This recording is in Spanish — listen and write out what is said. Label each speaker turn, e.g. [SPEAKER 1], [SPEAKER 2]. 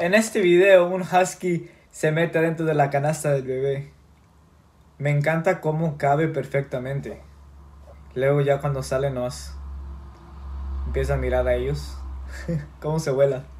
[SPEAKER 1] En este video, un husky se mete dentro de la canasta del bebé. Me encanta cómo cabe perfectamente. Luego ya cuando sale nos empieza a mirar a ellos. cómo se vuela.